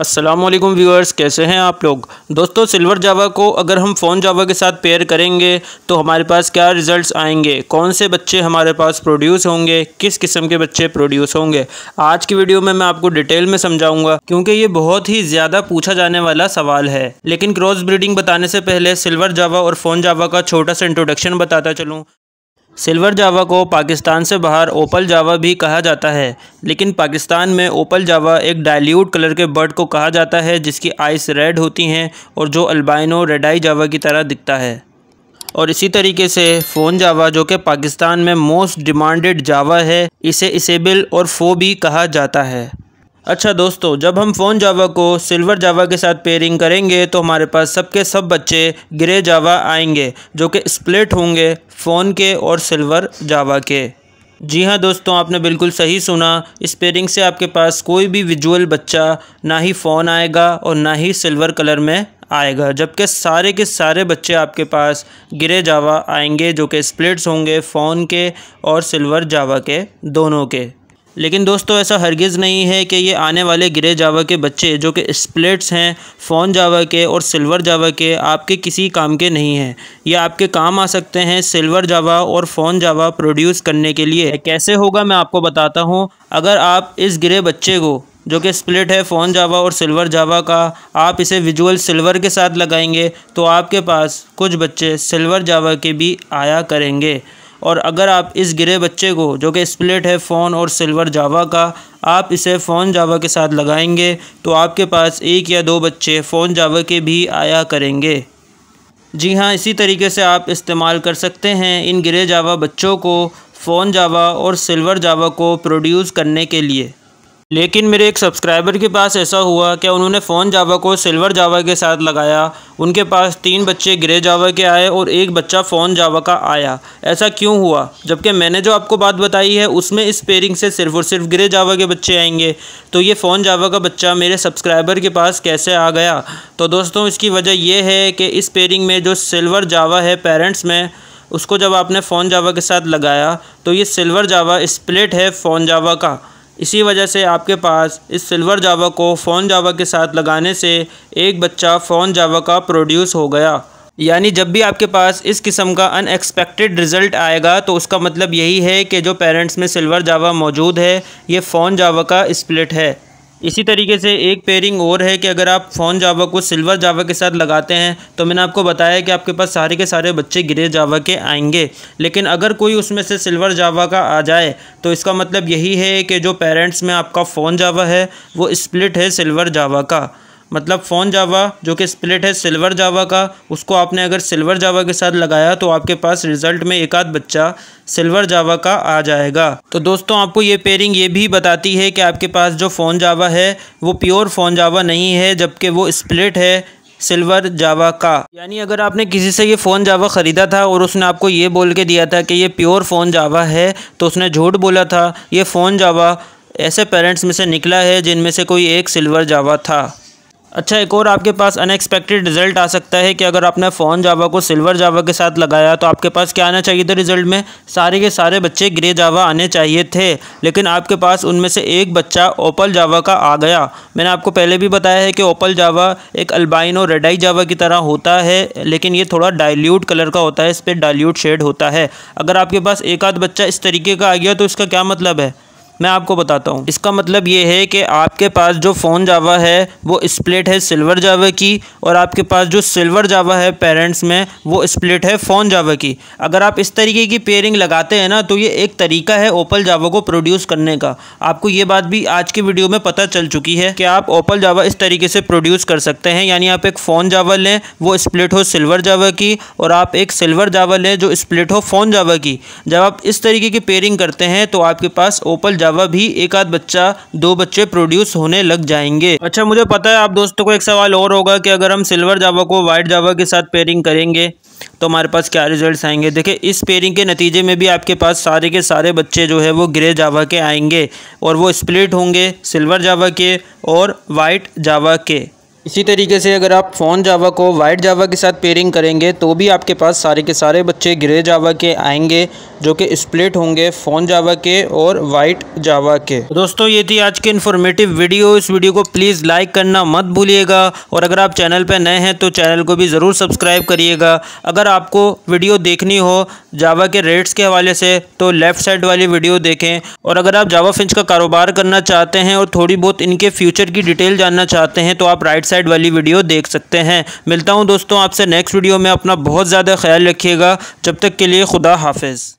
Aslam viewers कैसे हैं आप लोग दोस्तों सिल्वर जावा को अगर हम फ़ोन जावा के साथ पेयर करेंगे तो हमारे पास क्या रिजल्ट्स आएंगे कौन से बच्चे हमारे पास प्रोड्यूस होंगे किस किस्म के बच्चे प्रोड्यूस होंगे आज की वीडियो में मैं आपको डिटेल में समझाऊंगा क्योंकि ये बहुत ही ज़्यादा पूछा जाने वाला सवाल है लेकिन क्रॉस ब्रीडिंग बताने से पहले सिल्वर जावा और फ़ोन जावा का छोटा सा इंट्रोडक्शन बताता चलूँ सिल्वर जावा को पाकिस्तान से बाहर ओपल जावा भी कहा जाता है लेकिन पाकिस्तान में ओपल जावा एक डाइल्यूट कलर के बर्ड को कहा जाता है जिसकी आइस रेड होती हैं और जो अल्बाइनो रेडाई जावा की तरह दिखता है और इसी तरीके से फ़ोन जावा जो कि पाकिस्तान में मोस्ट डिमांडेड जावा है इसे इसेबल और फो भी कहा जाता है अच्छा दोस्तों जब हम फ़ोन जावा को सिल्वर जावा के साथ पेयरिंग करेंगे तो हमारे पास सबके सब बच्चे ग्रे जावा आएंगे जो कि स्प्लिट होंगे फ़ोन के और सिल्वर जावा के जी हाँ दोस्तों आपने बिल्कुल सही सुना इस पेयरिंग से आपके पास कोई भी विजुअल बच्चा ना ही फ़ोन आएगा और ना ही सिल्वर कलर में आएगा जबकि सारे के सारे बच्चे आपके पास गिरे जावा आएंगे जो कि स्प्लिट्स होंगे फ़ोन के और सिल्वर जावा के दोनों के लेकिन दोस्तों ऐसा हरगिज़ नहीं है कि ये आने वाले ग्रे जावा के बच्चे जो कि स्प्लिट्स हैं फ़ोन जावा के और सिल्वर जावा के आपके किसी काम के नहीं हैं ये आपके काम आ सकते हैं सिल्वर जावा और फ़ोन जावा प्रोड्यूस करने के लिए कैसे होगा मैं आपको बताता हूँ अगर आप इस ग्रे बच्चे को जो कि स्प्लिट है फ़ोन जावा और सिल्वर जावा का आप इसे विजुअल सिल्वर के साथ लगाएंगे तो आपके पास कुछ बच्चे सिल्वर जावा के भी आया करेंगे और अगर आप इस गिरे बच्चे को जो कि स्प्लिट है फ़ोन और सिल्वर जावा का आप इसे फ़ोन जावा के साथ लगाएंगे तो आपके पास एक या दो बच्चे फ़ोन जावा के भी आया करेंगे जी हाँ इसी तरीके से आप इस्तेमाल कर सकते हैं इन गिरे जावा बच्चों को फ़ोन जावा और सिल्वर जावा को प्रोड्यूस करने के लिए लेकिन मेरे एक सब्सक्राइबर के पास ऐसा हुआ कि उन्होंने फ़ोन जावा को सिल्वर जावा के साथ लगाया उनके पास तीन बच्चे ग्रे जावा के आए और एक बच्चा फ़ोन जावा का आया ऐसा क्यों हुआ जबकि मैंने जो आपको बात बताई है उसमें इस पेयरिंग से सिर्फ और सिर्फ ग्रे जावा के बच्चे आएंगे तो ये फ़ोन जावा का बच्चा मेरे सब्सक्राइबर के पास कैसे आ गया तो दोस्तों इसकी वजह यह है कि इस पेयरिंग में जो सिल्वर जावा है पेरेंट्स में उसको जब आपने फ़ोन जावा के साथ लगाया तो ये सिल्वर जावा स्प्लिट है फ़ोन जावा का इसी वजह से आपके पास इस सिल्वर जावा को फ़ोन जावा के साथ लगाने से एक बच्चा फ़ोन जावा का प्रोड्यूस हो गया यानी जब भी आपके पास इस किस्म का अनएक्सपेक्टेड रिज़ल्ट आएगा तो उसका मतलब यही है कि जो पेरेंट्स में सिल्वर जावा मौजूद है ये फ़ोन जावा का स्प्लिट है इसी तरीके से एक पेयरिंग और है कि अगर आप फ़ोन जावा को सिल्वर जावा के साथ लगाते हैं तो मैंने आपको बताया कि आपके पास सारे के सारे बच्चे ग्रे जावा के आएंगे लेकिन अगर कोई उसमें से सिल्वर जावा का आ जाए तो इसका मतलब यही है कि जो पेरेंट्स में आपका फ़ोन जावा है वो स्प्लिट है सिल्वर जावा का मतलब फ़ोन जावा जो कि स्प्लिट है सिल्वर जावा का उसको आपने अगर सिल्वर जावा के साथ लगाया तो आपके पास रिज़ल्ट में एक आध बच्चा सिल्वर जावा का आ जाएगा तो दोस्तों आपको ये पेयरिंग ये भी बताती है कि आपके पास जो फ़ोन जावा है वो प्योर फ़ोन जावा नहीं है जबकि वो स्प्लिट है सिल्वर जावा का यानी अगर आपने किसी से ये फ़ोन जावा ख़रीदा था और उसने आपको ये बोल के दिया था कि ये प्योर फ़ोन जावा है तो उसने झूठ बोला था ये फ़ोन जावा ऐसे पेरेंट्स में से निकला है जिनमें से कोई एक सिल्वर जावा था अच्छा एक और आपके पास अनएक्सपेक्टेड रिजल्ट आ सकता है कि अगर आपने फ़ोन जावा को सिल्वर जावा के साथ लगाया तो आपके पास क्या आना चाहिए था रिजल्ट में सारे के सारे बच्चे ग्रे जावा आने चाहिए थे लेकिन आपके पास उनमें से एक बच्चा ओपल जावा का आ गया मैंने आपको पहले भी बताया है कि ओपल जावा एक अल्बाइन और रेडाई जावा की तरह होता है लेकिन ये थोड़ा डायल्यूट कलर का होता है इस पर डायल्यूट शेड होता है अगर आपके पास एक आध बच्चा इस तरीके का आ गया तो इसका क्या मतलब है मैं आपको बताता हूँ इसका मतलब ये है कि आपके पास जो फ़ोन जावा है वो स्प्लिट है सिल्वर जावा की और आपके पास जो सिल्वर जावा है पेरेंट्स में वो स्प्लिट है फ़ोन जावा की अगर आप इस तरीके की पेयरिंग लगाते हैं ना तो ये एक तरीका है ओपल जावा को प्रोड्यूस करने का आपको ये बात भी आज की वीडियो में पता चल चुकी है कि आप ओपल जावा इस तरीके से प्रोड्यूस कर सकते हैं यानी आप एक फ़ोन जावा लें वो स्प्लिट हो सिल्वर जावा की और आप एक सिल्वर जावा लें जो स्प्लिट हो फ़ोन जावा की जब आप इस तरीके की पेयरिंग करते हैं तो आपके पास ओपल जावा अलावा भी एक आध बच्चा दो बच्चे प्रोड्यूस होने लग जाएंगे अच्छा मुझे पता है आप दोस्तों को एक सवाल और होगा कि अगर हम सिल्वर जावा को वाइट जावा के साथ पेयरिंग करेंगे तो हमारे पास क्या रिजल्ट्स आएंगे देखिए इस पेयरिंग के नतीजे में भी आपके पास सारे के सारे बच्चे जो है वो ग्रे जावा के आएंगे और वो स्प्लिट होंगे सिल्वर जावा के और वाइट जावा के इसी तरीके से अगर आप फ़ोन जावा को वाइट जावा के साथ पेयरिंग करेंगे तो भी आपके पास सारे के सारे बच्चे ग्रे जावा के आएंगे जो कि स्प्लिट होंगे फ़ोन जावा के और वाइट जावा के तो दोस्तों ये थी आज की इन्फॉर्मेटिव वीडियो इस वीडियो को प्लीज़ लाइक करना मत भूलिएगा और अगर आप चैनल पर नए हैं तो चैनल को भी ज़रूर सब्सक्राइब करिएगा अगर आपको वीडियो देखनी हो जावा के रेट्स के हवाले से तो लेफ़्ट साइड वाली वीडियो देखें और अगर आप जावा फिंच का कारोबार करना चाहते हैं और थोड़ी बहुत इनके फ्यूचर की डिटेल जानना चाहते हैं तो आप राइट साइड वाली वीडियो देख सकते हैं मिलता हूँ दोस्तों आपसे नेक्स्ट वीडियो में अपना बहुत ज़्यादा ख्याल रखिएगा जब तक के लिए खुदा हाफिज़